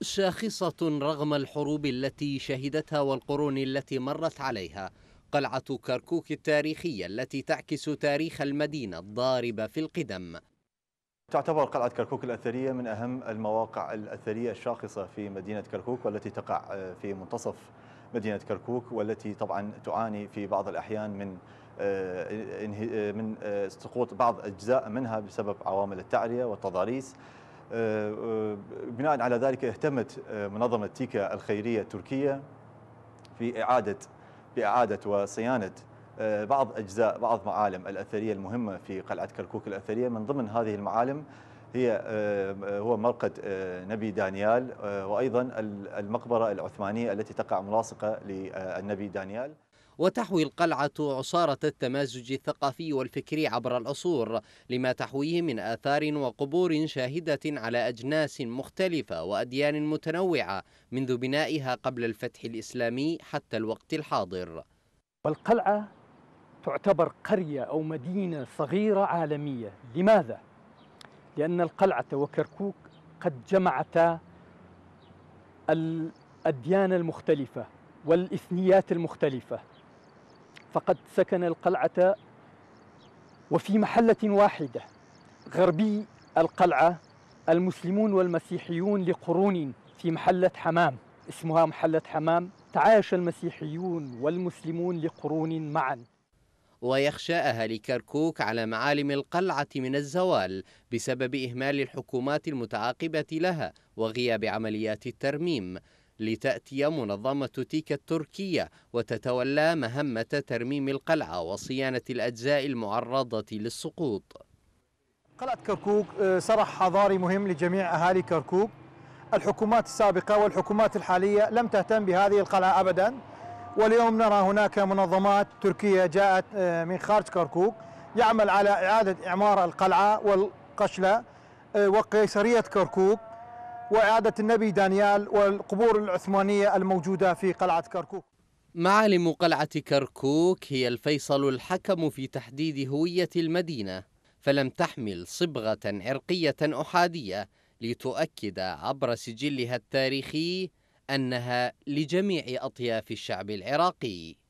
شاخصة رغم الحروب التي شهدتها والقرون التي مرت عليها قلعة كركوك التاريخية التي تعكس تاريخ المدينة الضاربة في القدم تعتبر قلعة كركوك الأثرية من أهم المواقع الأثرية الشاخصة في مدينة كركوك والتي تقع في منتصف مدينة كركوك والتي طبعا تعاني في بعض الأحيان من آه، آه، من آه، سقوط بعض أجزاء منها بسبب عوامل التعرية والتضاريس آه، آه، بناء على ذلك اهتمت آه، منظمة تيكا الخيرية التركية في إعادة بإعادة وصيانة بعض أجزاء بعض معالم الأثرية المهمة في قلعة كركوك الأثرية من ضمن هذه المعالم هي هو مرقد نبي دانيال وأيضا المقبرة العثمانية التي تقع ملاصقة للنبي دانيال وتحوي القلعة عصارة التمازج الثقافي والفكري عبر العصور لما تحويه من آثار وقبور شاهدة على أجناس مختلفة وأديان متنوعة منذ بنائها قبل الفتح الإسلامي حتى الوقت الحاضر والقلعة تعتبر قرية أو مدينة صغيرة عالمية لماذا؟ لأن القلعة وكركوك قد جمعتا الأديان المختلفة والإثنيات المختلفة فقد سكن القلعة وفي محلة واحدة غربي القلعة المسلمون والمسيحيون لقرون في محلة حمام اسمها محلة حمام تعايش المسيحيون والمسلمون لقرون معا ويخشى أهالي كركوك على معالم القلعة من الزوال بسبب إهمال الحكومات المتعاقبة لها وغياب عمليات الترميم لتأتي منظمة تيكا التركية وتتولى مهمة ترميم القلعة وصيانة الأجزاء المعرضة للسقوط قلعة كركوك آه، سرح حضاري مهم لجميع أهالي كركوك الحكومات السابقة والحكومات الحالية لم تهتم بهذه القلعة أبدا واليوم نرى هناك منظمات تركية جاءت آه، من خارج كركوك يعمل على إعادة إعمار القلعة والقشلة آه، وقيصرية كركوك وإعادة النبي دانيال والقبور العثمانية الموجودة في قلعة كركوك معالم قلعة كركوك هي الفيصل الحكم في تحديد هوية المدينة فلم تحمل صبغة عرقية أحادية لتؤكد عبر سجلها التاريخي أنها لجميع أطياف الشعب العراقي